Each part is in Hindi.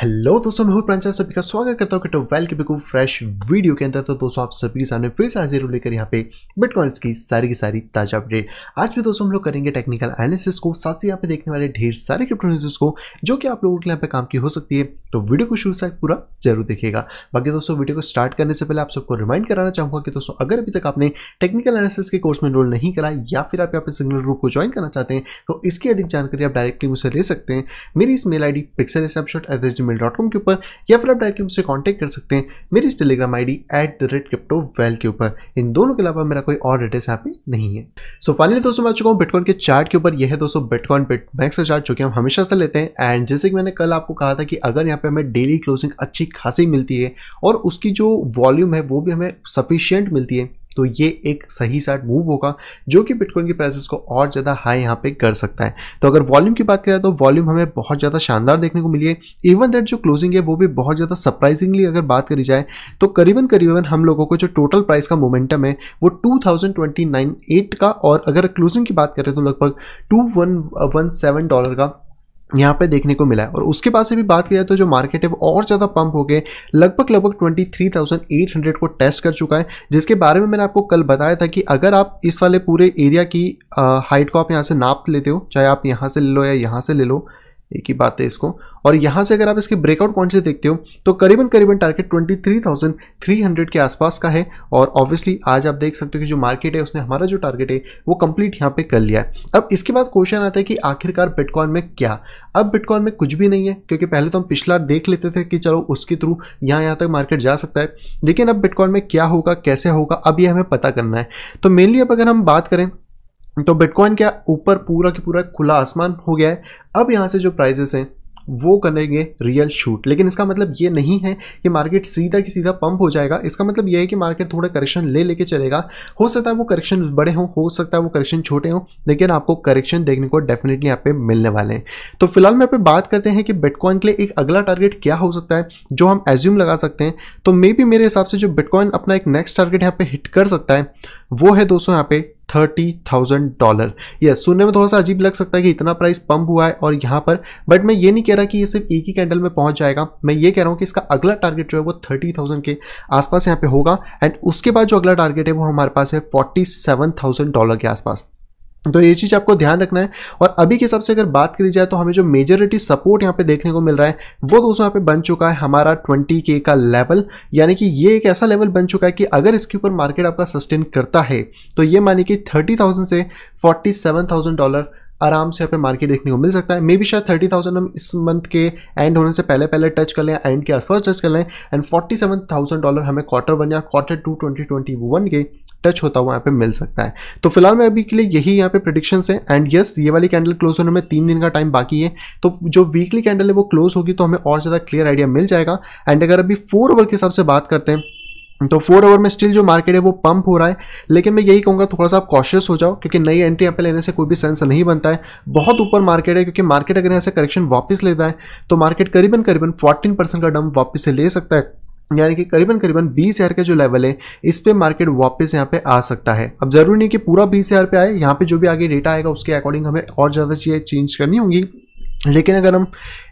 हेलो दोस्तों मैं हूं प्रांचल सभी का स्वागत करता हूं कि वेल के बिल्कुल फ्रेश वीडियो के अंदर तो दोस्तों आप सभी के सामने फिर से हाजिर लेकर यहाँ पे बिटकॉइंस की सारी की सारी ताजा अपडेट आज भी दोस्तों हम लोग करेंगे टेक्निकल एनालिसिस को साथ ही यहाँ पे देखने वाले ढेर सारे क्रिप्टोनिसिस को जो कि आप लोगों के यहाँ पे काम की हो सकती है तो वीडियो को शुरू से पूरा जरूर देखेगा बाकी दोस्तों वीडियो को स्टार्ट करने से पहले आप सबको रिमाइंड कराना चाहूँगा कि दोस्तों अगर अभी तक आपने टेक्निकल एनालिसिस के कोर्स में रोल नहीं करा या फिर आप यहाँ पे सिग्नल ग्रुप को ज्वाइन करना चाहते हैं तो इसकी अधिक जानकारी आप डायरेक्टली मुझसे ले सकते हैं मेरी इस mail I D pixel G के ऊपर या फिर आप डायरेक्टली मुझसे कॉन्टैक्ट कर सकते हैं मेरी इस Telegram I D at the rate crypto well के ऊपर इन दोनों के अलावा मेरा कोई और डिटेल्स यहाँ पे नहीं है सो so, फाइनली दोस्तों मैं चुका हूँ बिटकॉइन के चार्ट के ऊपर यह है दोस्तों बिटकॉइन बिट मैक्स का चार्ट जो कि हम हमेशा से लेते हैं एंड जैसे कि मैंने कल आपको कहा था कि अगर यहाँ पे हमें डेली क्लोजिंग अच्छी खासी मिलती है और उसकी जो वॉल्यूम है वो भी हमें सफिशियंट मिलती है तो ये एक सही साइड मूव होगा जो कि बिटकॉइन की प्राइसेस को और ज़्यादा हाई यहाँ पे कर सकता है तो अगर वॉल्यूम की बात करें तो वॉल्यूम हमें बहुत ज़्यादा शानदार देखने को मिली है इवन दैट जो क्लोजिंग है वो भी बहुत ज़्यादा सरप्राइजिंगली अगर बात करी जाए तो करीबन करीबन हम लोगों को जो टोटल प्राइस का मोमेंटम है वो टू थाउजेंड का और अगर क्लोजिंग की बात करें तो लगभग टू डॉलर uh, का यहाँ पे देखने को मिला है और उसके बाद से भी बात किया तो जो मार्केट है वो और ज़्यादा पंप हो गए लगभग लगभग 23,800 को टेस्ट कर चुका है जिसके बारे में मैंने आपको कल बताया था कि अगर आप इस वाले पूरे एरिया की हाइट को आप यहाँ से नाप लेते हो चाहे आप यहाँ से ले लो या यहाँ से ले लो एक ही बात है इसको और यहाँ से अगर आप इसके ब्रेकआउट पॉइंट से देखते हो तो करीबन करीबन टारगेट 23,300 के आसपास का है और ऑब्वियसली आज आप देख सकते हो कि जो मार्केट है उसने हमारा जो टारगेट है वो कंप्लीट यहाँ पे कर लिया है अब इसके बाद क्वेश्चन आता है कि आखिरकार बिटकॉइन में क्या अब बिटकॉइन में कुछ भी नहीं है क्योंकि पहले तो हम पिछला देख लेते थे कि चलो उसके थ्रू यहाँ यहाँ तक मार्केट जा सकता है लेकिन अब बिटकॉइन में क्या होगा कैसे होगा अब ये हमें पता करना है तो मेनली अब अगर हम बात करें तो बिटकॉइन क्या ऊपर पूरा के पूरा खुला आसमान हो गया है अब यहाँ से जो प्राइजेस हैं वो करेंगे रियल शूट लेकिन इसका मतलब ये नहीं है कि मार्केट सीधा कि सीधा पंप हो जाएगा इसका मतलब ये है कि मार्केट थोड़ा करेक्शन ले लेके चलेगा हो सकता है वो करेक्शन बड़े हों हो सकता है वो करेक्शन छोटे हों लेकिन आपको करेक्शन देखने को डेफिनेटली यहाँ पे मिलने वाले हैं तो फिलहाल मैं पे बात करते हैं कि बिटकॉइन के लिए एक अगला टारगेट क्या हो सकता है जो हम एज्यूम लगा सकते हैं तो मे बी मेरे हिसाब से जो बिटकॉइन अपना एक नेक्स्ट टारगेट यहाँ पे हिट कर सकता है वो है दोस्तों यहाँ पे थर्टी थाउजेंड डॉलर यस सुनने में थोड़ा सा अजीब लग सकता है कि इतना प्राइस पंप हुआ है और यहाँ पर बट मैं ये नहीं कह रहा कि ये सिर्फ एक ही कैंडल में पहुंच जाएगा मैं ये कह रहा हूँ कि इसका अगला टारगेट जो है वो थर्टी थाउजेंड के आसपास यहाँ पे होगा एंड उसके बाद जो अगला टारगेट है वो हमारे पास है फोर्टी सेवन थाउजेंड डॉलर के आसपास तो ये चीज़ आपको ध्यान रखना है और अभी के हिसाब से अगर बात करी जाए तो हमें जो मेजोरिटी सपोर्ट यहाँ पे देखने को मिल रहा है वो दोस्तों यहाँ पे बन चुका है हमारा के का लेवल यानी कि ये एक ऐसा लेवल बन चुका है कि अगर इसके ऊपर मार्केट आपका सस्टेन करता है तो ये मानिए कि 30,000 से 47,000 डॉलर आराम से यहाँ पे मार्केट देखने को मिल सकता है मे बी शायद थर्टी थाउजेंड हम इस मंथ के एंड होने से पहले पहले टच कर लें एंड के आसपास टच कर लें and forty seven thousand dollar हमें क्वार्टर वन या quarter two twenty twenty one के टच होता हुआ यहाँ पे मिल सकता है तो फिलहाल मैं अभी के लिए यही यहाँ पे प्रडिक्शन है एंड यस ये वाली कैंडल क्लोज होने में तीन दिन का टाइम बाकी है तो जो वीकली कैंडल है वो क्लोज होगी तो हमें और ज़्यादा क्लियर आइडिया मिल जाएगा एंड अगर अभी फोर ओवर के हिसाब से बात करते हैं तो फोर ओवर में स्टिल जो मार्केट है वो पंप हो रहा है लेकिन मैं यही कहूँगा थोड़ा सा आप कॉशियस हो जाओ क्योंकि नई एंट्री यहाँ पे लेने से कोई भी सेंस नहीं बनता है बहुत ऊपर मार्केट है क्योंकि मार्केट अगर यहाँ से करेक्शन वापस लेता है तो मार्केट करीबन करीबन 14 परसेंट का डम वापस से ले सकता है यानी कि करीबन करीबन बीस हज़ार का जो लेवल है इस पे मार्केट वापस यहाँ पे आ सकता है अब ज़रूरी नहीं कि पूरा बीस हज़ार पे आए यहाँ पे जो भी आगे डेटा आएगा उसके अकॉर्डिंग हमें और ज़्यादा चीज़ें चेंज करनी होंगी लेकिन अगर हम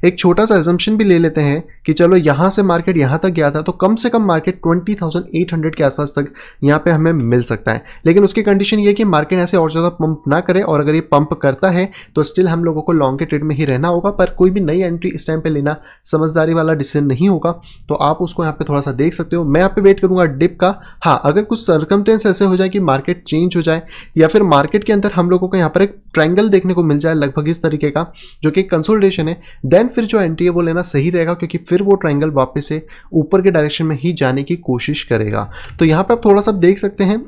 एक छोटा सा एजम्पन भी ले लेते हैं कि चलो यहाँ से मार्केट यहाँ तक गया था तो कम से कम मार्केट 20,800 के आसपास तक यहाँ पे हमें मिल सकता है लेकिन उसकी कंडीशन ये कि मार्केट ऐसे और ज़्यादा पंप ना करे और अगर ये पंप करता है तो स्टिल हम लोगों को लॉन्ग के ट्रेड में ही रहना होगा पर कोई भी नई एंट्री इस टाइम पर लेना समझदारी वाला डिसीजन नहीं होगा तो आप उसको यहाँ पर थोड़ा सा देख सकते हो मैं यहाँ पर वेट करूँगा डिप का हाँ अगर कुछ सर्कमटेंस ऐसे हो जाए कि मार्केट चेंज हो जाए या फिर मार्केट के अंदर हम लोगों को यहाँ पर एक ट्रैंगल देखने को मिल जाए लगभग इस तरीके का जो कि कंसोल्टेशन है देन देन फिर जो एंट्री है वो लेना सही रहेगा क्योंकि फिर वो ट्राइंगल वापस से ऊपर के डायरेक्शन में ही जाने की कोशिश करेगा तो यहाँ पर आप थोड़ा सा देख सकते हैं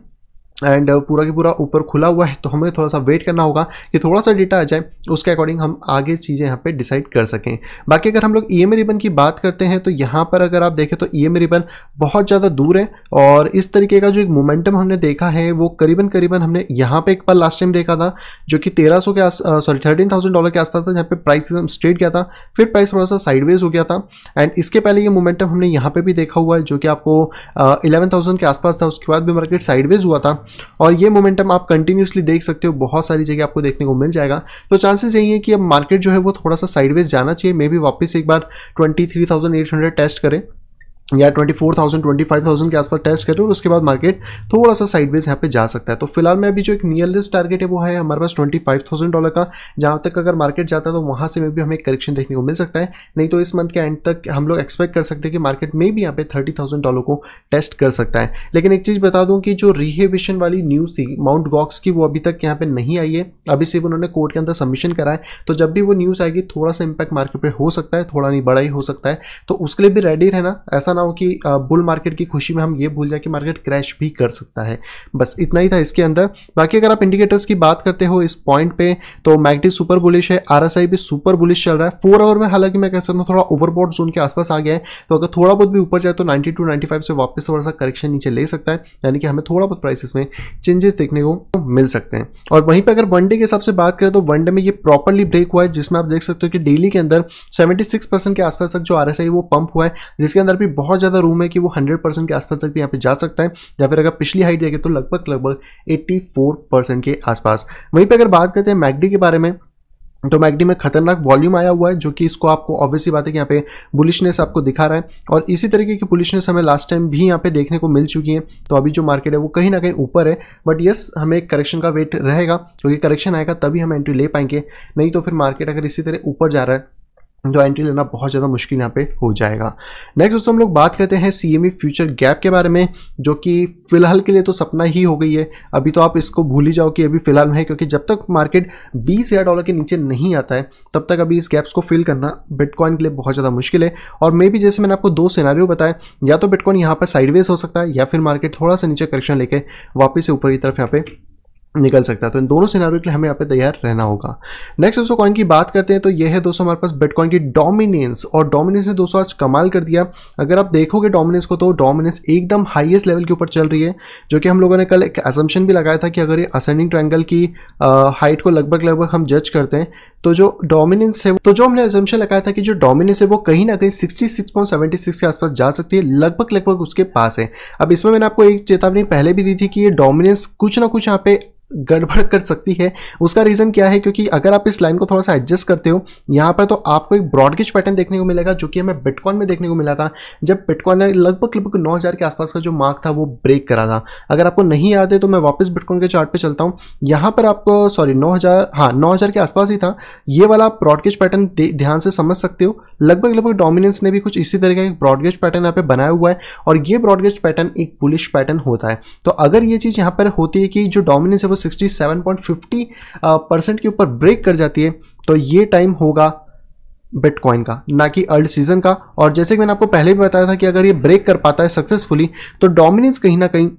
एंड uh, पूरा के पूरा ऊपर खुला हुआ है तो हमें थोड़ा सा वेट करना होगा कि थोड़ा सा डेटा आ जाए उसके अकॉर्डिंग हम आगे चीज़ें यहाँ पे डिसाइड कर सकें बाकी अगर हम लोग ई एम रिबन की बात करते हैं तो यहाँ पर अगर आप देखें तो ई एम रिबन बहुत ज़्यादा दूर है और इस तरीके का जो एक मोमेंटम हमने देखा है वो करीबन करीबन हमने यहाँ पर एक बार लास्ट टाइम देखा था जो कि तेरह के आस सॉरी थर्टीन थाउजेंड डॉलर के आसपास था जहाँ पर प्राइस एकदम स्ट्रेट गया था फिर प्राइस थोड़ा सा साइडवेज हो गया था एंड इसके पहले ये मोमेंटम हमने यहाँ पर भी देखा हुआ है जो कि आपको इलेवन के आसपास था उसके बाद भी मार्केट साइडवेज हुआ था और ये मोमेंटम आप कंटिन्यूसली देख सकते हो बहुत सारी जगह आपको देखने को मिल जाएगा तो चांसेस यही है कि अब मार्केट जो है वो थोड़ा सा साइडवेज जाना चाहिए मे बी वापस एक बार twenty three thousand eight hundred test करें या twenty four thousand twenty five thousand के आसपास टेस्ट करें और उसके बाद मार्केट थोड़ा सा साइड यहाँ पे जा सकता है तो फिलहाल में अभी जो एक नियरलेस टारगेट है वो है हमारे पास ट्वेंटी फाइव थाउजेंड डॉलर का जहाँ तक अगर मार्केट जाता है तो वहाँ से मे भी हमें करेक्शन देखने को मिल सकता है नहीं तो इस मंथ के एंड तक हम लोग एक्सपेक्ट कर सकते हैं कि मार्केट में भी यहाँ पे थर्टी थाउजेंड डॉलर को टेस्ट कर सकता है लेकिन एक चीज़ बता दूँ कि जो रिहेविशन वाली न्यूज़ थी माउंट गॉक्स की वो अभी तक यहाँ पर नहीं आई है अभी सिर्फ उन्होंने कोर्ट के अंदर सबमिशन करा है तो जब भी वो न्यूज़ आएगी थोड़ा सा इम्पैक्ट मार्केट पर हो सकता है थोड़ा नहीं बड़ा ही हो सकता है तो उसके लिए भी रेडी रहना ऐसा ना हो कि बुल मार्केट की खुशी में हम ये भूल जाए कि मार्केट क्रैश भी कर सकता है बस इतना ही था इसके अंदर बाकी अगर आप इंडिकेटर्स की बात करते हो इस पॉइंट पे तो मैगडी सुपर बुलिश है आर भी सुपर बुलिश चल रहा है फोर आवर में हालांकि मैं कह सकता हूँ थोड़ा ओवरबोर्ड जोन के आसपास आ गया है तो अगर थोड़ा बहुत भी ऊपर जाए तो नाइन्टी टू से वापस थोड़ा सा करेक्शन नीचे ले सकता है यानी कि हमें थोड़ा बहुत प्राइसेस में चेंजेस देखने को मिल सकते हैं और वहीं पर अगर वनडे के हिसाब से बात करें तो वनडे में ये प्रॉपरली ब्रेक हुआ है जिसमें आप देख सकते हो कि डेली के अंदर सेवेंटी के आसपास तक जो आर वो पंप हुआ है जिसके अंदर भी बहुत बहुत ज़्यादा रूम है कि वो हंड्रेड परसेंट के आसपास तक भी यहाँ पे जा सकता है या फिर अगर पिछली हाइट देखें तो लगभग लगभग एट्टी फोर परसेंट के आसपास वहीं पर अगर बात करते हैं मैगडी के बारे में तो मैगडी में खतरनाक वॉल्यूम आया हुआ है जो कि इसको आपको ऑब्वियसली बात है कि यहाँ पे बुलिशनेस आपको दिखा रहा है और इसी तरीके की बुलिशनेस हमें लास्ट टाइम भी यहाँ पे देखने को मिल चुकी है तो अभी जो मार्केट है वो कहीं ना कहीं ऊपर है बट येस हमें करेक्शन का वेट रहेगा क्योंकि तो करेक्शन आएगा तभी हम एंट्री ले पाएंगे नहीं तो फिर मार्केट अगर इसी तरह ऊपर जा रहा है जो एंट्री लेना बहुत ज़्यादा मुश्किल यहाँ पे हो जाएगा नेक्स्ट दोस्तों हम लोग बात करते हैं ई फ्यूचर गैप के बारे में जो कि फिलहाल के लिए तो सपना ही हो गई है अभी तो आप इसको भूल ही जाओ कि अभी फिलहाल में है क्योंकि जब तक मार्केट बीस हज़ार डॉलर के नीचे नहीं आता है तब तक अभी इस गैप्स को फिल करना बिटकॉइन के लिए बहुत ज़्यादा मुश्किल है और मे भी जैसे मैंने आपको दो सिनारी बताया या तो बिटकॉइन यहाँ पर साइडवेज हो सकता है या फिर मार्केट थोड़ा सा नीचे करेक्शन लेकर वापस से ऊपर की तरफ यहाँ पर निकल सकता है तो इन दोनों सिनारियों के लिए हमें यहाँ पे तैयार रहना होगा नेक्स्ट दोस्तों कॉइन की बात करते हैं तो ये है दोस्तों हमारे पास बिटकॉइन की डोमिनेंस और डोमिनेंस ने दोस्तों आज कमाल कर दिया अगर आप देखोगे डोमिनेंस को तो डोमिनेंस एकदम हाईएस्ट लेवल के ऊपर चल रही है जो कि हम लोगों ने कल एक असम्पशन भी लगाया था कि अगर ये असेंडिंग ट्रैंगल की हाइट को लगभग लगभग हम जज करते हैं तो जो डोमिनेंस है तो जो हमने एजम्पन लगाया था कि जो डोमिनेंस है वो कहीं ना कहीं 66.76 के आसपास जा सकती है लगभग लगभग उसके पास है अब इसमें मैंने आपको एक चेतावनी पहले भी दी थी कि ये डोमिनेंस कुछ ना कुछ यहाँ पे गड़बड़ कर सकती है उसका रीज़न क्या है क्योंकि अगर आप इस लाइन को थोड़ा सा एडजस्ट करते हो यहाँ पर तो आपको एक ब्रॉडगेज पैटर्न देखने को मिलेगा जो कि हमें बिटकॉइन में देखने को मिला था जब बिटकॉइन ने लगभग लगभग नौ हज़ार के आसपास का जो मार्क था वो ब्रेक करा था अगर आपको नहीं याद है तो मैं वापस बिटकॉइन के चार्ट पर चलता हूँ यहाँ पर आपको सॉरी नौ हज़ार हाँ नौ हज़ार के आसपास ही था ये वाला आप ब्रॉडगेज पैटर्न ध्यान से समझ सकते हो लगभग लगभग डोमिनेंस ने भी कुछ इसी तरह का एक ब्रॉडगेज पैटर्न यहाँ पे बनाया हुआ है और ये ब्रॉडगेज पैटर्न एक पुलिश पैटर्न होता है तो अगर ये चीज़ यहाँ पर होती है कि जो डोमिनेंस है वो 67.50 परसेंट uh, के ऊपर ब्रेक कर जाती है तो ये टाइम होगा बिटकॉइन का ना कि अर्ल्ड सीजन का और जैसे कि मैंने आपको पहले भी बताया था कि अगर ये ब्रेक कर पाता है सक्सेसफुली तो डोमिनेंस कहीं ना कहीं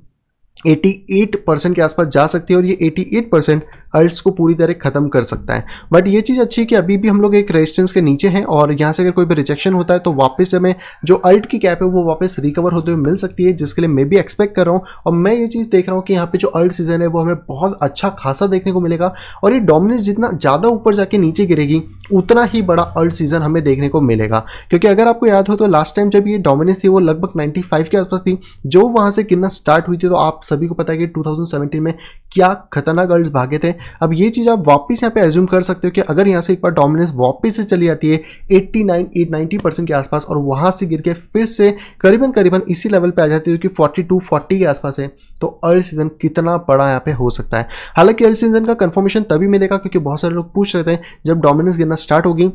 88 परसेंट के आसपास जा सकती है और ये 88 परसेंट अल्ट्स को पूरी तरह खत्म कर सकता है बट ये चीज़ अच्छी है कि अभी भी हम लोग एक रेजिस्टेंस के नीचे हैं और यहाँ से अगर कोई भी रिजेक्शन होता है तो वापस हमें जो अल्ट की कैप है वो वापस रिकवर होते हुए मिल सकती है जिसके लिए मैं भी एक्सपेक्ट कर रहा हूँ और मैं ये चीज़ देख रहा हूँ कि यहाँ पे जो अल्ट सीजन है वो हमें बहुत अच्छा खासा देखने को मिलेगा और ये डोमिनेंस जितना ज़्यादा ऊपर जाके नीचे गिरेगी उतना ही बड़ा अल्ट सीजन हमें देखने को मिलेगा क्योंकि अगर आपको याद हो तो लास्ट टाइम जब ये डोमिनेंस थी वो लगभग नाइन्टी के आसपास थी जो वहाँ से गिरना स्टार्ट हुई थी तो आप सभी को पता है कि टू में क्या खतरनाक गर्ल्स भागे थे अब ये चीज़ आप वापस यहाँ पे एज्यूम कर सकते हो कि अगर यहाँ से एक बार डोमिनेंस वापस से चली जाती है 89 8 90 परसेंट के आसपास और वहाँ से गिर के फिर से करीबन करीबन इसी लेवल पे आ जाती है कि 42 40 के आसपास है तो अर्ल सीजन कितना बड़ा यहाँ पे हो सकता है हालांकि अर्ल सीजन का कन्फर्मेशन तभी मिलेगा क्योंकि बहुत सारे लोग पूछ रहे थे जब डोमिनेंस गिरना स्टार्ट होगी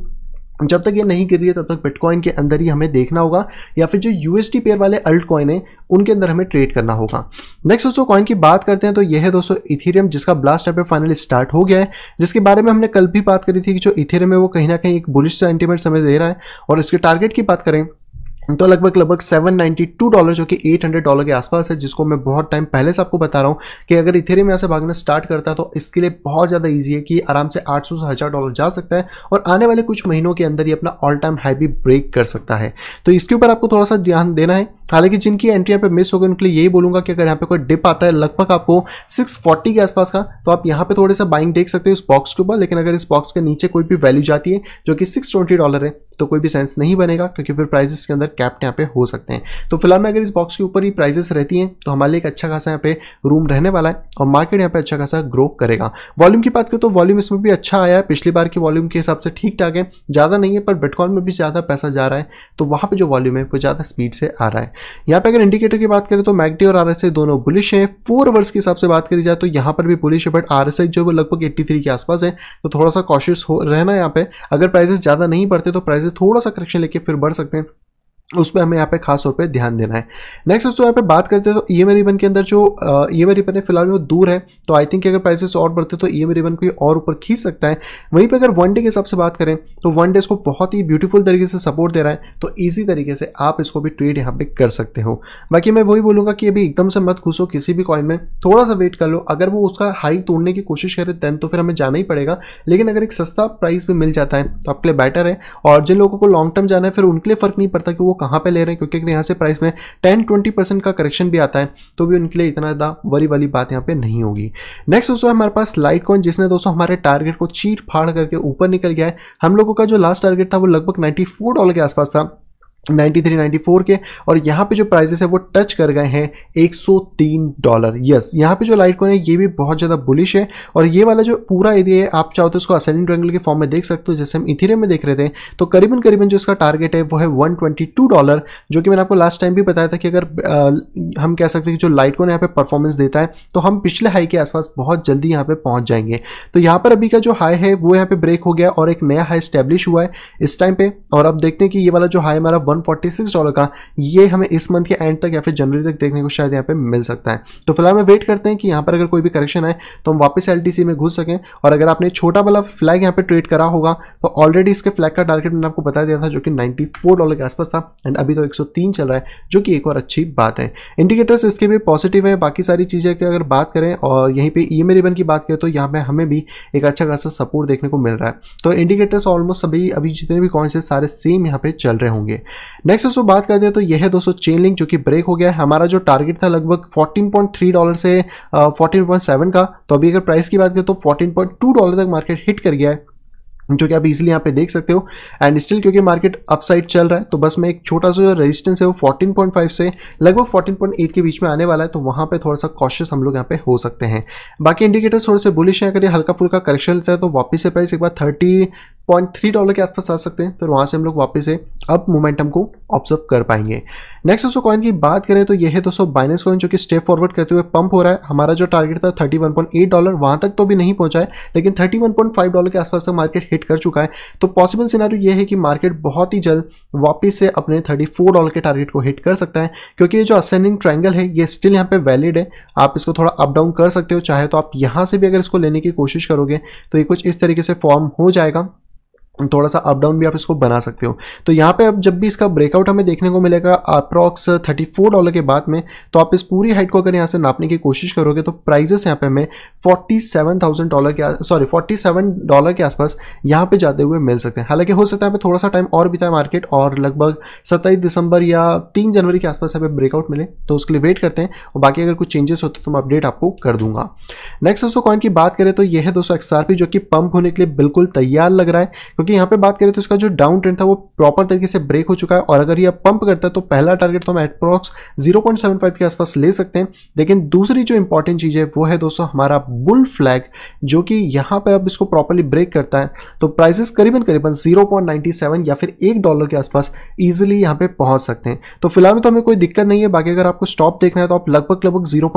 जब तक ये नहीं गिर रही है तब तक बिटकॉइन के अंदर ही हमें देखना होगा या फिर जो यूएसडी पेयर वाले अल्ट कॉइन है उनके अंदर हमें ट्रेड करना होगा नेक्स्ट दोस्तों कॉइन की बात करते हैं तो यह है दोस्तों इथेरियम जिसका ब्लास्ट अब फाइनल स्टार्ट हो गया है जिसके बारे में हमने कल भी बात करी थी कि जो इथेरियम है वो कहीं ना कहीं एक बुलिश सेंटीमेंट समय दे रहा है और इसके टारगेट की बात करें तो लगभग लगभग 792 डॉलर जो कि 800 डॉलर के आसपास है जिसको मैं बहुत टाइम पहले से आपको बता रहा हूँ कि अगर इथेरियम यहाँ से भागना स्टार्ट करता है तो इसके लिए बहुत ज़्यादा ईजी है कि आराम से 800 से हज़ार डॉलर जा सकता है और आने वाले कुछ महीनों के अंदर ये अपना ऑल टाइम हाई भी ब्रेक कर सकता है तो इसके ऊपर आपको थोड़ा सा ध्यान देना है हालांकि जिनकी एंट्री यहाँ पे मिस हो गई उनके लिए यही बोलूंगा कि अगर यहाँ पे कोई डिप आता है लगभग आपको 640 के आसपास का तो आप यहाँ पे थोड़े सा बाइंग देख सकते हो इस बॉक्स के ऊपर लेकिन अगर इस बॉक्स के नीचे कोई भी वैल्यू जाती है जो कि 620 डॉलर है तो कोई भी सेंस नहीं बनेगा क्योंकि फिर प्राइजेस के अंदर कैप्ट यहाँ पे हो सकते हैं तो फिलहाल में अगर इस बॉक्स के ऊपर ही प्राइजेस रहती हैं तो हमारे लिए एक अच्छा खासा यहाँ पे रूम रहने वाला है और मार्केट यहाँ पे अच्छा खासा ग्रो करेगा वॉल्यूम की बात करें तो वॉल्यूम इसमें भी अच्छा आया है पिछली बार की वॉल्यूम के हिसाब से ठीक ठाक है ज़्यादा नहीं है पर बिटकॉइन में भी ज़्यादा पैसा जा रहा है तो वहाँ पर जो वॉल्यूम है वो ज़्यादा स्पीड से आ रहा है यहाँ पर अगर इंडिकेटर की बात करें तो मैगडी और आर दोनों बुलिश हैं फोर अवर्स के हिसाब से बात करी जाए तो यहाँ पर भी बुलिश है बट आर जो है वो लगभग एट्टी के आसपास है तो थोड़ा सा कॉशियस हो रहना यहाँ पर अगर प्राइजेस ज़्यादा नहीं बढ़ते तो प्राइस प्राइसेस थोड़ा सा करेक्शन लेके फिर बढ़ सकते हैं उस पर हमें यहाँ पे खास तौर पे ध्यान देना है नेक्स्ट दोस्तों यहाँ पे बात करते हैं तो ई e एम रिबन के अंदर जो ई एम e रिबन है फिलहाल वो दूर है तो आई थिंक अगर प्राइसेस और बढ़ते तो ई e एम रिबन को और ऊपर खींच सकता है वहीं पे अगर वन डे के हिसाब से बात करें तो वन डे इसको बहुत ही ब्यूटीफुल तरीके से सपोर्ट दे रहा है तो ईजी तरीके से आप इसको भी ट्रेड यहाँ पर कर सकते हो बाकी मैं वही बोलूँगा कि अभी एकदम से मत घुसो किसी भी कॉइन में थोड़ा सा वेट कर लो अगर वो उसका हाई तोड़ने की कोशिश करे दैन तो फिर हमें जाना ही पड़ेगा लेकिन अगर एक सस्ता प्राइस भी मिल जाता है तो आपके लिए बेटर है और जिन लोगों को लॉन्ग टर्म जाना है फिर उनके लिए फ़र्क नहीं पड़ता कि वो कहाँ पे ले रहे हैं क्योंकि अगर यहाँ से प्राइस में टेन ट्वेंटी परसेंट का करेक्शन भी आता है तो भी उनके लिए इतना ज़्यादा वरी वाली बात यहाँ पे नहीं होगी नेक्स्ट दोस्तों हमारे पास लाइट कॉइन जिसने दोस्तों हमारे टारगेट को चीट फाड़ करके ऊपर निकल गया है हम लोगों का जो लास्ट टारगेट था वो लगभग नाइन्टी डॉलर के आसपास था 93 94 के और यहाँ पे जो प्राइसेस है वो टच कर गए हैं 103 डॉलर यस यहाँ पे जो लाइट कॉइन है ये भी बहुत ज़्यादा बुलिश है और ये वाला जो पूरा एरिया है आप चाहो तो इसको असेंडिंग ट्रेंगल के फॉर्म में देख सकते हो जैसे हम इथेरियम में देख रहे थे तो करीबन करीबन जो इसका टारगेट है वो है वन डॉलर जो कि मैंने आपको लास्ट टाइम भी बताया था कि अगर आ, हम कह सकते हैं कि जो लाइट कॉन यहाँ परफॉर्मेंस देता है तो हम पिछले हाई के आसपास बहुत जल्दी यहाँ पर पहुँच जाएंगे तो यहाँ पर अभी का जो हाई है वो यहाँ पर ब्रेक हो गया और एक नया हाई स्टैब्लिश हुआ है इस टाइम पर और अब देखते हैं कि ये वाला जो हाई हमारा 146 डॉलर का ये हमें इस मंथ के एंड तक या फिर जनवरी तक देखने को शायद यहाँ पे मिल सकता है तो फिलहाल हमें वेट करते हैं कि यहाँ पर अगर कोई भी करेक्शन आए तो हम वापस एल में घुस सकें और अगर आपने छोटा वाला फ्लैग यहाँ पर ट्रेड करा होगा तो ऑलरेडी इसके फ्लैग का टारगेट मैंने आपको बता दिया था जो कि नाइन्टी डॉलर के आसपास था एंड अभी तो एक चल रहा है जो कि एक और अच्छी बात है इंडिकेटर्स इसके भी पॉजिटिव है बाकी सारी चीज़ें की अगर बात करें और यहीं पे ई रिबन की बात करें तो यहाँ पे हमें भी एक अच्छा खासा सपोर्ट देखने को मिल रहा है तो इंडिकेटर्स ऑलमोस्ट सभी अभी जितने भी कॉइन्स हैं सारे सेम यहाँ पे चल रहे होंगे नेक्स्ट दोस्तों बात करते हैं तो यह है दोस्तों चेन लिंक जो कि ब्रेक हो गया है हमारा जो टारगेट था लगभग 14.3 डॉलर से 14.7 का तो अभी अगर प्राइस की बात करें तो 14.2 डॉलर तक मार्केट हिट कर गया है जो कि आप इजीली यहाँ पे देख सकते हो एंड स्टिल क्योंकि मार्केट अपसाइड चल रहा है तो बस मैं एक छोटा सा जो रेजिस्टेंस है वो 14.5 से लगभग 14.8 के बीच में आने वाला है तो वहाँ पे थोड़ा सा कॉशियस हम लोग यहाँ पे हो सकते हैं बाकी इंडिकेटर्स थोड़े से बुलिश हैं अगर ये हल्का फुल्का करेक्शन लेता है तो वापस से प्राइस एक बार थर्टी पॉइंट थ्री डॉलर के आसपास आ सकते हैं तो वहाँ से हम लोग वापस से अब मोमेंटम को ऑब्जर्व कर पाएंगे नेक्स्ट दोस्तों कॉइन की बात करें तो यह है दोस्तों बाइनेंस कॉइन जो कि स्टेप फॉरवर्ड करते हुए पंप हो रहा है हमारा जो टारगेट था एट डॉलर वहां तक तो भी नहीं पहुंचा है लेकिन फाइव डॉलर के आसपास तक मार्केट हिट कर चुका है तो पॉसिबल सिनारी यह है कि मार्केट बहुत ही जल्द वापिस से अपने फोर डॉलर के टारगेट को हिट कर सकता है क्योंकि ये जो असेंडिंग ट्रैंगल है ये स्टिल यहाँ पे वैलिड है आप इसको थोड़ा अप डाउन कर सकते हो चाहे तो आप यहाँ से भी अगर इसको लेने की कोशिश करोगे तो ये कुछ इस तरीके से फॉर्म हो जाएगा थोड़ा सा अप डाउन भी आप इसको बना सकते हो तो यहाँ पे अब जब भी इसका ब्रेकआउट हमें देखने को मिलेगा अप्रॉक्स 34 डॉलर के बाद में तो आप इस पूरी हाइट को अगर यहाँ से नापने की कोशिश करोगे तो प्राइजेस यहाँ पे हमें 47,000 डॉलर के सॉरी 47 डॉलर के आसपास यहाँ पे जाते हुए मिल सकते हैं हालांकि हो सकता है यहाँ थोड़ा सा टाइम और बिता है मार्केट और लगभग सत्ताईस दिसंबर या तीन जनवरी के आसपास यहाँ ब्रेकआउट मिले तो उसके लिए वेट करते हैं और बाकी अगर कुछ चेंजेस होते तो मैं अपडेट आपको कर दूंगा नेक्स्ट दोस्तों कॉइन की बात करें तो यह है दोस्तों एक्सआरपी जो कि पंप होने के लिए बिल्कुल तैयार लग रहा है क्योंकि यहाँ पे बात करें तो इसका जो डाउन ट्रेंड था वो प्रॉपर तरीके से ब्रेक हो चुका है और अगर ये पंप करता है तो पहला टारगेट तो हम एटप्रॉक्स जीरो के आसपास ले सकते हैं लेकिन दूसरी जो इंपॉर्टेंट चीज़ है वो है दोस्तों हमारा बुल फ्लैग जो कि यहाँ पर अब इसको प्रॉपरली ब्रेक करता है तो प्राइसेस करीबन करीबन जीरो या फिर एक डॉलर के आसपास ईजिली यहाँ पर पहुंच सकते हैं तो फिलहाल में तो हमें कोई दिक्कत नहीं है बाकी अगर आपको स्टॉप देखना है तो आप लगभग लगभग जीरो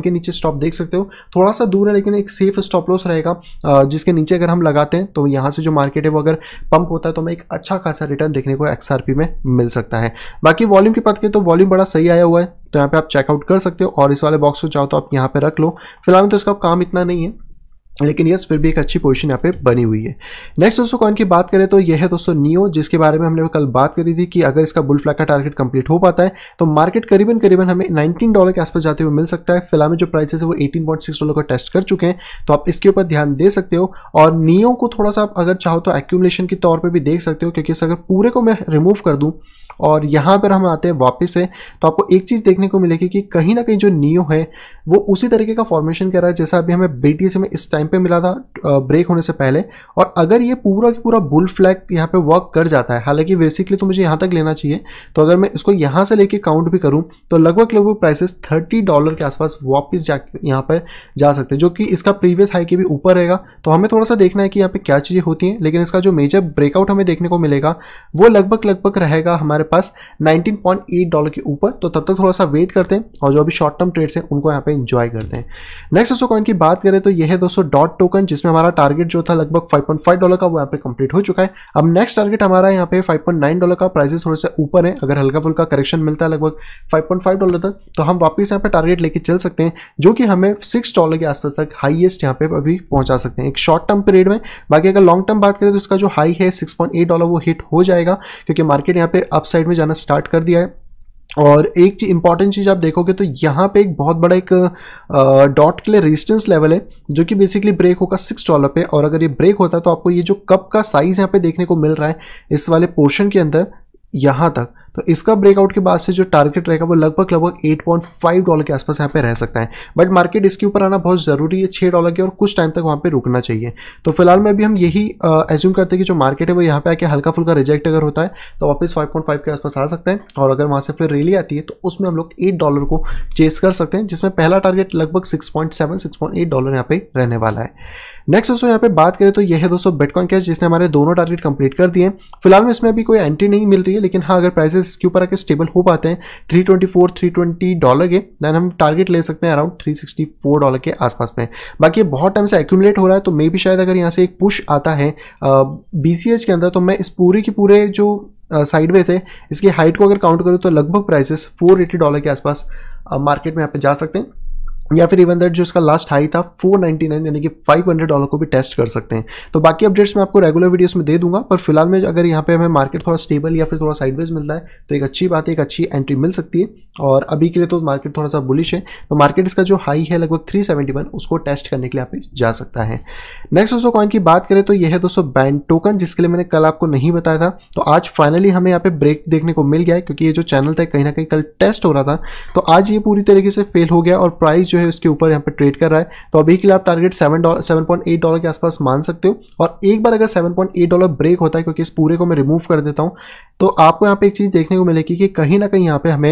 के नीचे स्टॉप देख सकते हो थोड़ा सा दूर है लेकिन एक सेफ स्टॉप लॉस रहेगा जिसके नीचे अगर हम लगाते हैं तो यहाँ से जो मार्केट है वो अगर पंप होता है तो हमें एक अच्छा खासा रिटर्न देखने को एक्स में मिल सकता है बाकी वॉल्यूम की बात करें तो वॉल्यूम बड़ा सही आया हुआ है तो यहाँ पे आप चेकआउट कर सकते हो और इस वाले बॉक्स को चाहो तो आप यहाँ पे रख लो फिलहाल तो इसका काम इतना नहीं है लेकिन यस फिर भी एक अच्छी पोजीशन यहाँ पे बनी हुई है नेक्स्ट दोस्तों कॉइन की बात करें तो यह है दोस्तों नियो जिसके बारे में हमने कल बात करी थी कि अगर इसका बुल फ्लैग का टारगेट कंप्लीट हो पाता है तो मार्केट करीबन करीबन हमें 19 डॉलर के आसपास जाते हुए मिल सकता है फिलहाल में जो प्राइसेस है वो एटीन डॉलर का टेस्ट कर चुके हैं तो आप इसके ऊपर ध्यान दे सकते हो और नियो को थोड़ा सा आप अगर चाहो तो एक्यूमलेशन के तौर पर भी देख सकते हो क्योंकि अगर पूरे को मैं रिमूव कर दूँ और यहाँ पर हम आते हैं वापस से तो आपको एक चीज़ देखने को मिलेगी कि कहीं ना कहीं जो नियो है वो उसी तरीके का फॉर्मेशन कर रहा है जैसा अभी हमें बी में इस टाइम टाइम पे मिला था ब्रेक होने से पहले और अगर ये पूरा की पूरा बुल फ्लैग यहाँ पे वर्क कर जाता है हालांकि बेसिकली तो मुझे यहाँ तक लेना चाहिए तो अगर मैं इसको यहाँ से लेके काउंट भी करूँ तो लगभग लगभग प्राइसेस थर्टी डॉलर के आसपास वापस जा यहाँ पर जा सकते हैं जो कि इसका प्रीवियस हाई के भी ऊपर रहेगा तो हमें थोड़ा सा देखना है कि यहाँ पर क्या चीज़ें होती हैं लेकिन इसका जो मेजर ब्रेकआउट हमें देखने को मिलेगा वो लगभग लगभग रहेगा हमारे पास नाइनटीन डॉलर के ऊपर तो तब तक थोड़ा सा वेट करते हैं और जो अभी शॉर्ट टर्म ट्रेड्स हैं उनको यहाँ पर इंजॉय करते हैं नेक्स्ट दोस्तों कॉइन की बात करें तो यह है दोस्तों डॉट टोकन जिसमें हमारा टारगेट जो था लगभग 5.5 डॉलर का वो यहाँ पे कंप्लीट हो चुका है अब नेक्स्ट टारगेट हमारा यहाँ पे 5.9 डॉलर का प्राइसेस थोड़े से ऊपर है अगर हल्का फुल्का करेक्शन मिलता है लगभग 5.5 डॉलर तक तो हम वापस यहाँ पे टारगेट लेके चल सकते हैं जो कि हमें सिक्स डॉलर के आसपास तक हाइएस्ट यहाँ पे अभी पहुंचा सकते हैं एक शॉर्ट टर्म पीरियड में बाकी अगर लॉन्ग टर्म बात करें तो इसका जो हाई है सिक्स डॉलर वो हिट हो जाएगा क्योंकि मार्केट यहाँ पे अपसाइड में जाना स्टार्ट कर दिया है और एक चीज इंपॉर्टेंट चीज़ आप देखोगे तो यहाँ पे एक बहुत बड़ा एक डॉट के लिए रेजिस्टेंस लेवल है जो कि बेसिकली ब्रेक होगा सिक्स डॉलर पे और अगर ये ब्रेक होता है तो आपको ये जो कप का साइज़ यहाँ पे देखने को मिल रहा है इस वाले पोर्शन के अंदर यहाँ तक तो इसका ब्रेकआउट के बाद से जो टारगेट रहेगा वो लगभग लगभग 8.5 डॉलर के आसपास यहाँ पे रह सकता है बट मार्केट इसके ऊपर आना बहुत ज़रूरी है छः डॉलर के और कुछ टाइम तक वहाँ पे रुकना चाहिए तो फिलहाल में अभी हम यही एज्यूम करते हैं कि जो मार्केट है वो यहाँ पे आके हल्का फुल्का रिजेक्ट अगर होता है तो वापस 5.5 के आसपास आ सकते हैं और अगर वहाँ से फिर रैली आती है तो उसमें हम लोग एट डॉलर को चेस कर सकते हैं जिसमें पहला टारगेट लगभग सिक्स पॉइंट डॉलर यहाँ पे रहने वाला है नेक्स्ट दोस्तों यहाँ पे बात करें तो यह है दोस्तों बिटकॉइन कैश जिसने हमारे दोनों टारगेट कंप्लीट कर दिए फिलहाल में इसमें अभी कोई एंट्री नहीं मिल रही है लेकिन हाँ अगर प्राइसेस प्राइसेस के ऊपर आके स्टेबल हो पाते हैं 324 320 डॉलर के देन हम टारगेट ले सकते हैं अराउंड 364 डॉलर के आसपास में बाकी बहुत टाइम से एक्यूमलेट हो रहा है तो मे भी शायद अगर यहाँ से एक पुश आता है बी के अंदर तो मैं इस पूरे के पूरे जो साइड वे थे इसकी हाइट को अगर काउंट करूँ तो लगभग प्राइसेस 480 डॉलर के आसपास मार्केट में यहाँ पे जा सकते हैं या फिर इवन दैट जो इसका लास्ट हाई था 499 यानी कि 500 डॉलर को भी टेस्ट कर सकते हैं तो बाकी अपडेट्स मैं आपको रेगुलर वीडियोस में दे दूंगा पर फिलहाल में अगर यहाँ पे हमें मार्केट थोड़ा स्टेबल या फिर थोड़ा साइडवेज मिलता है तो एक अच्छी बात है एक अच्छी एंट्री मिल सकती है और अभी के लिए तो मार्केट थोड़ा सा बुलिश है तो मार्केट इसका जो हाई है लगभग थ्री उसको टेस्ट करने के लिए आप जा सकता है नेक्स्ट दोस्तों कॉइन की बात करें तो यह है दोस्तों बैंड टोकन जिसके लिए मैंने कल आपको नहीं बताया था तो आज फाइनली हमें यहाँ पे ब्रेक देखने को मिल गया है क्योंकि ये जो चैनल था कहीं ना कहीं कल टेस्ट हो रहा था तो आज ये पूरी तरीके से फेल हो गया और प्राइस जो है उसके ऊपर यहाँ पर ट्रेड कर रहा है तो अभी के लिए आप target seven dollar seven point eight dollar के आसपास मान सकते हो और एक बार अगर seven point eight dollar break होता है क्योंकि इस पूरे को मैं रिमूव कर देता हूँ तो आपको यहाँ पे एक चीज़ देखने को मिलेगी कि कहीं ना कहीं यहाँ पे हमें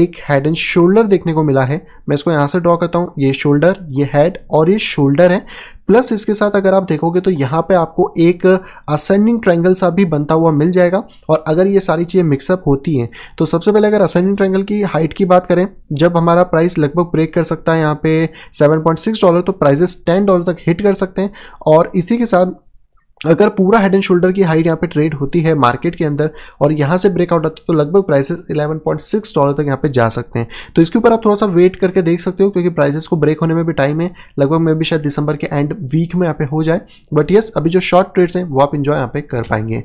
एक हेड एंड शोल्डर देखने को मिला है मैं इसको यहाँ से ड्रॉ करता हूँ ये शोल्डर ये हेड और ये शोल्डर है प्लस इसके साथ अगर आप देखोगे तो यहाँ पे आपको एक असेंडिंग ट्रायंगल सा भी बनता हुआ मिल जाएगा और अगर ये सारी चीज़ें मिक्सअप होती हैं तो सबसे पहले अगर असेंडिंग ट्रायंगल की हाइट की बात करें जब हमारा प्राइस लगभग ब्रेक कर सकता है यहाँ पे 7.6 डॉलर तो प्राइजेस 10 डॉलर तक हिट कर सकते हैं और इसी के साथ अगर पूरा हेड एंड शोल्डर की हाइट यहाँ पे ट्रेड होती है मार्केट के अंदर और यहाँ से ब्रेकआउट आता है तो लगभग प्राइसेस 11.6 डॉलर तक यहाँ पे जा सकते हैं तो इसके ऊपर आप थोड़ा सा वेट करके देख सकते हो क्योंकि प्राइसेस को ब्रेक होने में भी टाइम है लगभग मे भी शायद दिसंबर के एंड वीक में यहाँ पे हो जाए बट येस अभी जो शॉर्ट ट्रेड्स हैं वो आप इन्जॉय यहाँ पे कर पाएंगे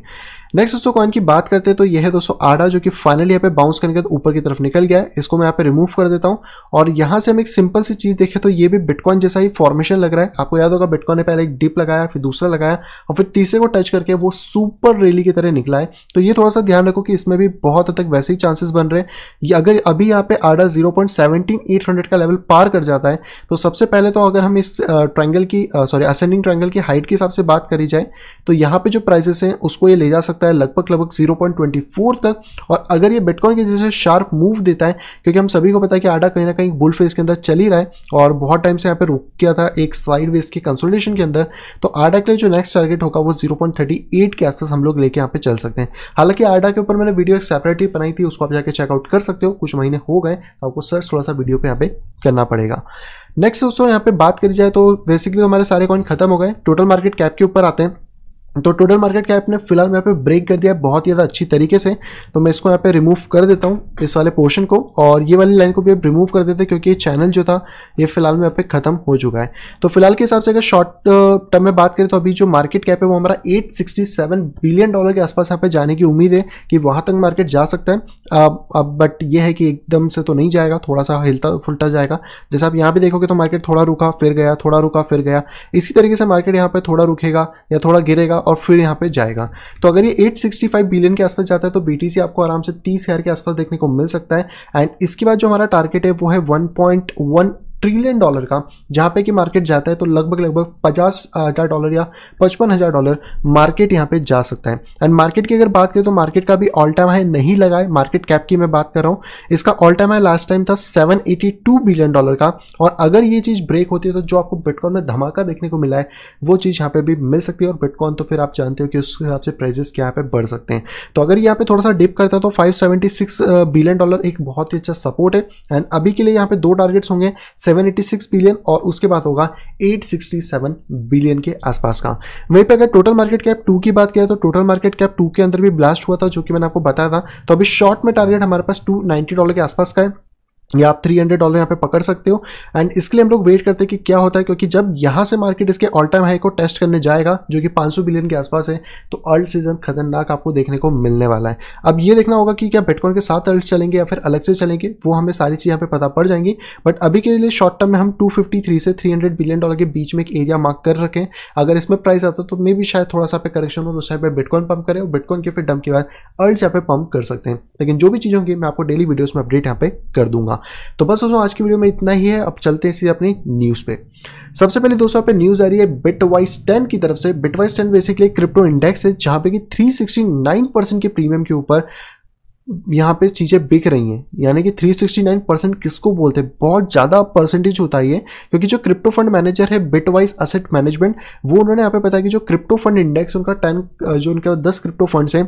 नेक्स्ट दोस्तों कॉइन की बात करते हैं तो यह है दोस्तों आडा जो कि फाइनली यहाँ पे बाउंस करने के बाद ऊपर की तरफ निकल गया है इसको मैं यहाँ पे रिमूव कर देता हूँ और यहाँ से हम एक सिंपल सी चीज़ देखें तो ये भी बिटकॉइन जैसा ही फॉर्मेशन लग रहा है आपको याद होगा बिटकॉइन ने पहले एक डिप लगाया फिर दूसरा लगाया और फिर तीसरे को टच करके वो सुपर रैली की तरह निकला है तो ये थोड़ा सा ध्यान रखो कि इसमें भी बहुत हद तक वैसे ही चांसेस बन रहे हैं अगर अभी यहाँ पे आडा जीरो का लेवल पार कर जाता है तो सबसे पहले तो अगर हम इस ट्राइंगल की सॉरी असेंडिंग ट्राइंगल की हाइट के हिसाब से बात करी जाए तो यहाँ पर जो प्राइसेस हैं उसको ये ले जा सकते सकता है लगभग लगभग जीरो तक और अगर ये बिटकॉइन के जैसे शार्प मूव देता है क्योंकि हम सभी को पता है कि आडा कहीं ना कहीं बुल फेस के अंदर चल ही रहा है और बहुत टाइम से यहाँ पे रुक गया था एक साइड वेज के कंसोलिडेशन के अंदर तो आडा के लिए जो नेक्स्ट टारगेट होगा वो जीरो के आसपास हम लोग लेके यहाँ पे चल सकते हैं हालांकि आडा के ऊपर मैंने वीडियो एक सेपरेटली बनाई थी उसको आप जाकर चेकआउट कर सकते हो कुछ महीने हो गए तो आपको सर्च थोड़ा सा वीडियो पर यहाँ पे करना पड़ेगा नेक्स्ट दोस्तों यहाँ पे बात करी जाए तो बेसिकली तो हमारे सारे कॉइन खत्म हो गए टोटल मार्केट कैप के ऊपर आते हैं तो टोटल मार्केट कैप ने फिलहाल यहाँ पे ब्रेक कर दिया है बहुत ही ज़्यादा अच्छी तरीके से तो मैं इसको यहाँ पे रिमूव कर देता हूँ इस वाले पोर्शन को और ये वाली लाइन को भी अब रिमूव कर देते हैं क्योंकि ये चैनल जो था ये फिलहाल में यहाँ पे खत्म हो चुका है तो फिलहाल के हिसाब से अगर शॉर्ट टर्म में बात करें तो अभी जो मार्केट कैप है वो हमारा एट बिलियन डॉलर के आसपास यहाँ पर जाने की उम्मीद है कि वहाँ तक मार्केट जा सकता है अब अब बट ये है कि एकदम से तो नहीं जाएगा थोड़ा सा हिलता फुलटा जाएगा जैसे आप यहाँ भी देखोगे तो मार्केट थोड़ा रुका फिर गया थोड़ा रुका फिर गया इसी तरीके से मार्केट यहाँ पर थोड़ा रुकेगा या थोड़ा गिरेगा और फिर यहाँ पे जाएगा तो अगर ये 865 बिलियन के आसपास जाता है तो BTC आपको आराम से तीस हजार के आसपास देखने को मिल सकता है एंड इसके बाद जो हमारा टारगेट है वो है one point one trillion dollar का जहाँ पे कि मार्केट जाता है तो लगभग लगभग पचास हज़ार डॉलर या पचपन हज़ार डॉलर मार्केट यहाँ पे जा सकता है एंड मार्केट की अगर बात करें तो मार्केट का भी ऑल टाइम हाई नहीं लगा है मार्केट कैप की मैं बात कर रहा हूँ इसका all time high last time था टू बिलियन डॉलर का और अगर ये चीज़ ब्रेक होती है तो जो आपको बिटकॉन में धमाका देखने को मिला है वो चीज़ यहाँ पर भी मिल सकती है और बिटकॉन तो फिर आप जानते हो कि उस हिसाब से प्राइजेस यहाँ पे बढ़ सकते हैं तो अगर यहाँ पे थोड़ा सा डिप करता है तो सिक्स बिलियन डॉलर एक बहुत ही अच्छा सपोर्ट है एंड अभी के लिए यहाँ पे दो टारगेट्स होंगे 786 बिलियन और उसके बाद होगा 867 बिलियन के आसपास का वहीं पे अगर टोटल मार्केट कैप टू की बात करें तो टोटल मार्केट कैप टू के अंदर भी ब्लास्ट हुआ था जो कि मैंने आपको बताया था तो अभी शॉर्ट में टारगेट हमारे पास टू डॉलर के आसपास का है या आप 300 डॉलर यहाँ पे पकड़ सकते हो एंड इसके लिए हम लोग वेट करते हैं कि क्या होता है क्योंकि जब यहाँ से मार्केट इसके ऑल टाइम हाई को टेस्ट करने जाएगा जो कि 500 बिलियन के आसपास है तो अर्ल्ड सीजन खतरनाक आपको देखने को मिलने वाला है अब ये देखना होगा कि क्या बिटकॉइन के साथ अर्ल्ड चलेंगे या फिर अलग से चलेंगे वो हमें सारी चीज़ यहाँ पर पता पड़ जाएंगी बट अभी के लिए शॉर्ट टर्म में हम टू से थ्री बिलियन डॉलर के बीच में एक एरिया मार्क कर रखें अगर इसमें प्राइस आता तो मे भी शायद थोड़ा सा पे करेक्शन हो उस पर बिटकॉइन पंप करें और बिटकॉइन के फिर डम के बाद अर्ल्ड यहाँ पे पंप कर सकते हैं लेकिन जो भी चीज़ होंगी मैं आपको डेली वीडियोज़ में अपडेट यहाँ पे कर दूंगा हाँ तो बस दोस्तों आज की वीडियो में इतना ही है अब चलते हैं सीधे अपनी न्यूज़ पे सबसे पहले दोस्तों पे न्यूज़ आ रही है बिट वाइस टेन की तरफ से Bitwise ten basically crypto index है जहाँ पे कि 369 परसेंट के प्रीमियम के ऊपर यहाँ पे चीज़ें बिक रही हैं यानी कि 369 परसेंट किसको बोलते हैं बहुत ज़्यादा परसेंटेज होता है ये क्योंकि जो क्रिप्टो फंड मैनेजर है बिटवाइज असेट मैनेजमेंट वो उन्होंने यहाँ पे बताया कि जो क्रिप्टो फंड इंडेक्स उनका टेन जो उनके दस क्रिप्टो फंड्स हैं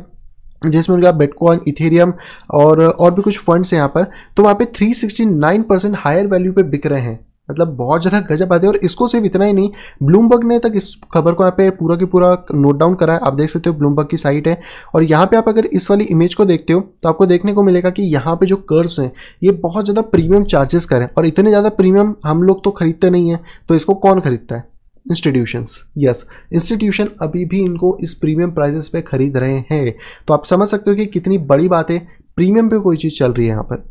जिसमें उनका बिटकॉइन इथेरियम और और भी कुछ फंड्स हैं यहाँ पर तो वहाँ पे 369 परसेंट हायर वैल्यू पे बिक रहे हैं मतलब बहुत ज़्यादा गजब आते हैं और इसको सिर्फ इतना ही नहीं ब्लूमबर्ग ने तक इस खबर को यहाँ पे पूरा की पूरा नोट डाउन करा है आप देख सकते हो ब्लूमबर्ग की साइट है और यहाँ पे आप अगर इस वाली इमेज को देखते हो तो आपको देखने को मिलेगा कि यहाँ पे जो कर्स हैं ये बहुत ज़्यादा प्रीमियम चार्जेस करें और इतने ज़्यादा प्रीमियम हम लोग तो खरीदते नहीं हैं तो इसको कौन खरीदता है इंस्टीट्यूशंस यस इंस्टीट्यूशन अभी भी इनको इस प्रीमियम प्राइसेस पे खरीद रहे हैं तो आप समझ सकते हो कि कितनी बड़ी बात है प्रीमियम पे कोई चीज़ चल रही है यहाँ पर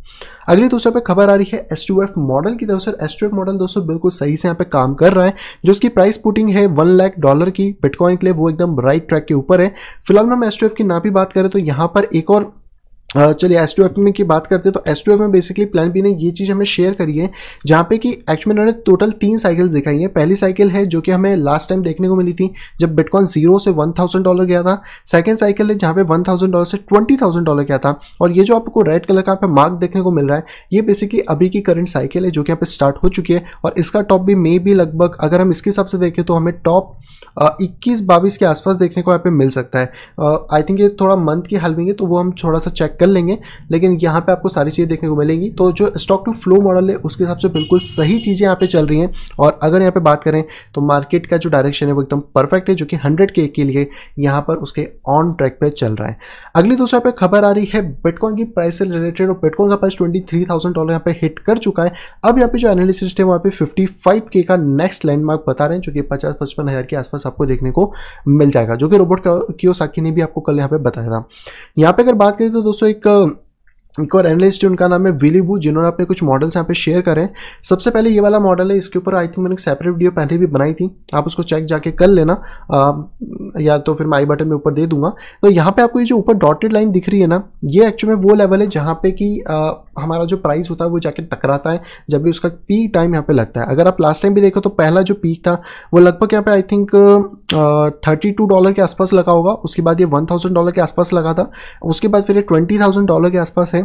अगली दूसरे पे खबर आ रही है एस टू एफ मॉडल की तरफ sir S two F model दोस्तों बिल्कुल सही से यहाँ पे काम कर रहा है जो उसकी प्राइस पुटिंग है वन लाख डॉलर की बिटकॉइन के लिए वो एकदम राइट ट्रैक के ऊपर है फिलहाल में हम एस टू एफ की ना भी बात करें तो यहाँ पर एक और चलिए एस टू एफ में की बात करते हैं तो एस टू एफ में बेसिकली प्लान बी ने ये चीज़ हमें शेयर करी है जहाँ पे कि एक्चुअली उन्होंने टोटल तीन साइकिल्स दिखाई हैं पहली साइकिल है जो कि हमें लास्ट टाइम देखने को मिली थी जब बिटकॉइन जीरो से वन थाउजेंड डॉलर गया था सेकंड साइकिल है जहाँ पे वन थाउजेंड डॉलर से ट्वेंटी थाउजेंड डॉलर गया था और ये जो आपको रेड कलर का यहाँ मार्क देखने को मिल रहा है ये बेसिकली अभी की करंट साइकिल है जो कि यहाँ पे स्टार्ट हो चुकी है और इसका टॉप भी मे भी लगभग अगर हम इसके हिसाब से देखें तो हमें टॉप इक्कीस बाईस के आसपास देखने को यहाँ पे मिल सकता है आई थिंक ये थोड़ा मंथ की हेल्पिंग है तो वो हम थोड़ा सा चेक कर लेंगे लेकिन यहाँ पे आपको सारी चीज़ें देखने को मिलेंगी तो जो स्टॉक टू फ्लो मॉडल है उसके हिसाब से बिल्कुल सही चीज़ें यहाँ पे चल रही हैं और अगर यहाँ पे बात करें तो मार्केट का जो डायरेक्शन है वो एकदम परफेक्ट है जो कि हंड्रेड के के लिए यहाँ पर उसके ऑन ट्रैक पर चल रहा है अगली दूसरा यहाँ पे खबर आ रही है बिटकॉइन की प्राइस से रिलेटेड और बिटकॉइन का price twenty three thousand dollar यहाँ पे हिट कर चुका है अब यहाँ पे जो एनालिसिस है वहाँ पे फिफ्टी फाइव के का नेक्स्ट लैंडमार्क बता रहे हैं जो कि पचास पचपन हज़ार के आसपास आपको देखने को मिल जाएगा जो कि रोबोट कियोसाकी ने भी आपको कल यहाँ पे बताया था यहाँ पे अगर बात करें तो दोस्तों एक एक और एनालिस्ट है उनका नाम है विली बू जिन्होंने अपने कुछ मॉडल्स यहाँ पे शेयर करें सबसे पहले ये वाला मॉडल है इसके ऊपर आई थिंक मैंने एक सेपरेट वीडियो पहले भी बनाई थी आप उसको चेक जाके कर लेना आ, या तो फिर मैं आई बटन में ऊपर दे दूंगा तो यहाँ पे आपको ये जो ऊपर डॉटेड लाइन दिख रही है ना ये एक्चुअल में वो लेवल है जहाँ पे कि हमारा जो प्राइस होता है वो जाके टकराता है जब भी उसका पीक टाइम यहाँ पे लगता है अगर आप लास्ट टाइम भी देखो तो पहला जो पीक था वो लगभग यहाँ पे I think thirty two dollar के आसपास लगा होगा उसके बाद ये वन थाउजेंड डॉलर के आसपास लगा था उसके बाद फिर ये ट्वेंटी थाउजेंड डॉलर के आसपास है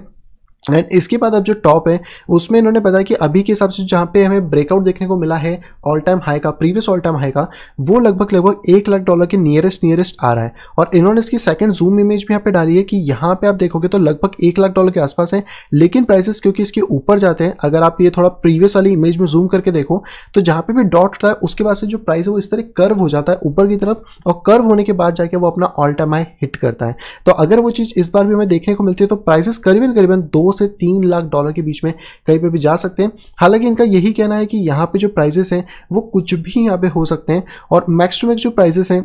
एंड इसके बाद अब जो टॉप है उसमें इन्होंने बताया कि अभी के हिसाब से जहाँ पे हमें ब्रेकआउट देखने को मिला है ऑल टाइम हाई का प्रीवियस ऑल टाइम हाई का वो लगभग लगभग एक लाख डॉलर के नियरेस्ट नियरेस्ट आ रहा है और इन्होंने इसकी सेकंड जूम इमेज भी यहाँ पे डाली है कि यहाँ पे आप देखोगे तो लगभग एक लाख डॉलर के आसपास है लेकिन प्राइसेस क्योंकि इसके ऊपर जाते हैं अगर आप ये थोड़ा प्रीवियस वाली इमेज में जूम करके देखो तो जहाँ पे भी डॉट होता है उसके बाद से जो प्राइस है वो इस तरह कर्व हो जाता है ऊपर की तरफ और कर्व होने के बाद जाके वो अपना ऑल टाइम हाई हिट करता है तो अगर वो चीज़ इस बार भी हमें देखने को मिलती है तो प्राइसेस करीबन करीबन दो से तीन लाख डॉलर के बीच में कहीं पर भी जा सकते हैं हालांकि इनका यही कहना है कि यहाँ पे जो प्राइजेस हैं वो कुछ भी यहाँ पर हो सकते हैं और मैक्स टू मैक्स जो प्राइजेस हैं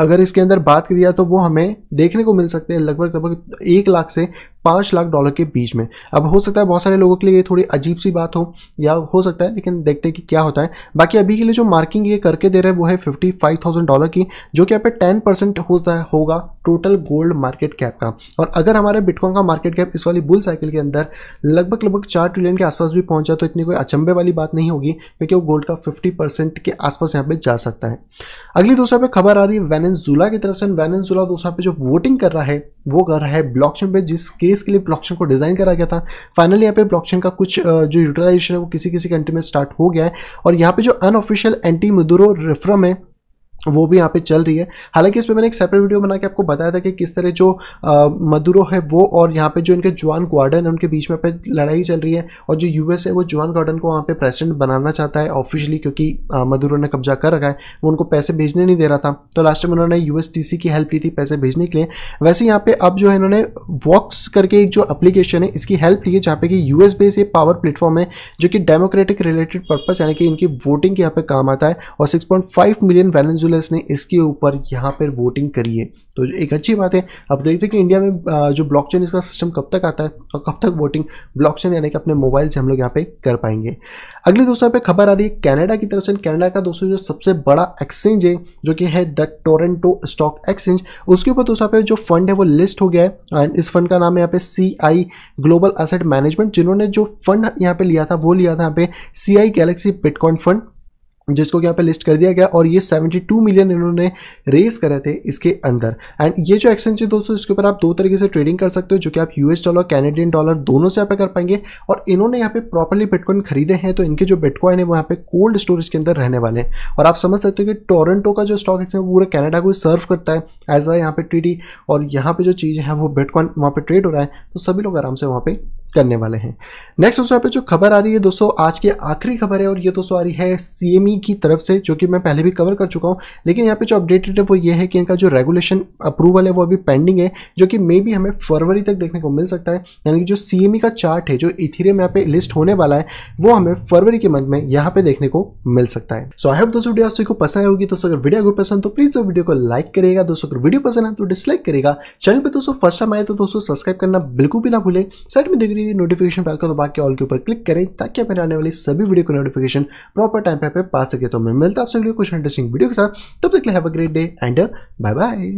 अगर इसके अंदर बात करिए तो वो हमें देखने को मिल सकते हैं लगभग लगभग एक लाख से पाँच लाख डॉलर के बीच में अब हो सकता है बहुत सारे लोगों के लिए ये थोड़ी अजीब सी बात हो या हो सकता है लेकिन देखते हैं कि क्या होता है बाकी अभी के लिए जो मार्किंग ये करके दे रहे हैं वो है फिफ्टी फाइव थाउजेंड डॉलर की जो कि यहाँ पे टेन परसेंट होता है होगा टोटल गोल्ड मार्केट कैप का और अगर हमारे बिटकॉइन का मार्केट कैप इस वाली बुल साइकिल के अंदर लगभग लगभग चार ट्रिलियन के आसपास भी पहुंचा तो इतनी कोई अचंभे वाली बात नहीं होगी क्योंकि वो गोल्ड का फिफ्टी परसेंट के आसपास यहाँ पे जा सकता है अगली दोस्तों पे खबर आ रही है वेनेजुला की तरफ से वेनेजुला दोस्तों पे जो वोटिंग कर रहा है वो कर रहा है ब्लॉक पे जिसके के लिए ब्लॉकचेन को डिज़ाइन करा गया था फाइनली यहाँ पे ब्लॉकचेन का कुछ जो यूटिलाइजेशन है वो किसी किसी कंट्री में स्टार्ट हो गया है और यहाँ पे जो अनऑफिशियल एंटी मदुरो रेफरम है वो भी यहाँ पे चल रही है हालांकि इस पर मैंने एक सेपरेट वीडियो बना के आपको बताया था कि किस तरह जो मदुरो है वो और यहाँ पे जो इनके जुआन गार्डन है उनके बीच में पे लड़ाई चल रही है और जो यूएस है वो जुआन गार्डन को वहाँ पे प्रेसिडेंट बनाना चाहता है ऑफिशियली क्योंकि मदुरो ने कब्जा कर रखा है वो उनको पैसे भेजने नहीं दे रहा था तो लास्ट टाइम उन्होंने यू की हेल्प ली थी पैसे भेजने के लिए वैसे यहाँ पर अब जो है इन्होंने वॉक्स करके एक जो अप्लीकेशन है इसकी हेल्प ली है जहाँ पे कि यूएस बेस ये पावर प्लेटफॉर्म है जो कि डेमोक्रेटिक रिलेटेड पर्पज यानी कि इनकी वोटिंग के यहाँ पर काम आता है और सिक्स मिलियन वैलेंस पॉपुलर्स ने इसके ऊपर यहाँ पर वोटिंग करी है तो एक अच्छी बात है अब देखते हैं कि इंडिया में जो ब्लॉकचेन इसका सिस्टम कब तक आता है और कब तक वोटिंग ब्लॉकचेन यानी कि अपने मोबाइल से हम लोग यहाँ पे कर पाएंगे अगली दोस्तों यहाँ पे खबर आ रही है कनाडा की तरफ से कनाडा का दोस्तों जो सबसे बड़ा एक्सचेंज है जो कि है द टोरेंटो स्टॉक एक्सचेंज उसके ऊपर दोस्तों यहाँ पे जो फंड है वो लिस्ट हो गया है एंड इस फंड का नाम है यहाँ पे सी ग्लोबल असेट मैनेजमेंट जिन्होंने जो फंड यहाँ पे लिया था वो लिया था यहाँ पे C I Galaxy bitcoin fund जिसको यहाँ पे लिस्ट कर दिया गया और ये 72 मिलियन इन्होंने रेस करे थे इसके अंदर एंड ये जो एक्सचेंज है दोस्तों इसके ऊपर आप दो तरीके से ट्रेडिंग कर सकते हो जो कि आप यूएस डॉलर कैनेडियन डॉलर दोनों से यहाँ पे कर पाएंगे और इन्होंने यहाँ पे प्रॉपरली बिटकॉइन खरीदे हैं तो इनके जो बिटकॉइन है वो यहाँ पे कोल्ड स्टोरेज के अंदर रहने वाले हैं और आप समझ सकते हो कि टोरेंटो का जो स्टॉक वो पूरे कैनेडा को सर्व करता है एज अ यहाँ पे ट्रीडी और यहाँ पे जो चीज़ है वो बिटकॉइन वहाँ पर ट्रेड हो रहा है तो सभी लोग आराम से वहाँ पर करने वाले हैं नेक्स्ट दोस्तों यहाँ पे जो खबर आ रही है दोस्तों आज की आखिरी खबर है और ये दोस्तों आ रही है सीएमई e की तरफ से जो कि मैं पहले भी कवर कर चुका हूँ लेकिन यहाँ पे जो अपडेटेड है वो ये है कि इनका जो रेगुलेशन अप्रूवल है वो अभी पेंडिंग है जो कि मे बी हमें फरवरी तक देखने को मिल सकता है यानी कि जो सीएमई e का चार्ट है जो इथीरियम यहाँ पे लिस्ट होने वाला है वो हमें फरवरी के मंथ में यहाँ पे देखने को मिल सकता है सो आई होप दोस्तों वीडियो आपको पसंद होगी दोस्तों अगर वीडियो अगर पसंद तो प्लीज वीडियो को लाइक करेगा दोस्तों अगर वीडियो पसंद है तो डिसलाइक करेगा चैनल पर दोस्तों फर्स्ट टाइम आए तो दोस्तों सब्सक्राइब करना बिल्कुल भी ना भूले साइड में देख रही भी नोटिफिकेशन बेल को दबा के ऑल के ऊपर क्लिक करें ताकि आप आने वाली सभी वीडियो को नोटिफिकेशन प्रॉपर टाइम पे पा सके तो मैं मिलता हूँ आप सभी कुछ इंटरेस्टिंग वीडियो के साथ तब तक लिए have a great day and bye bye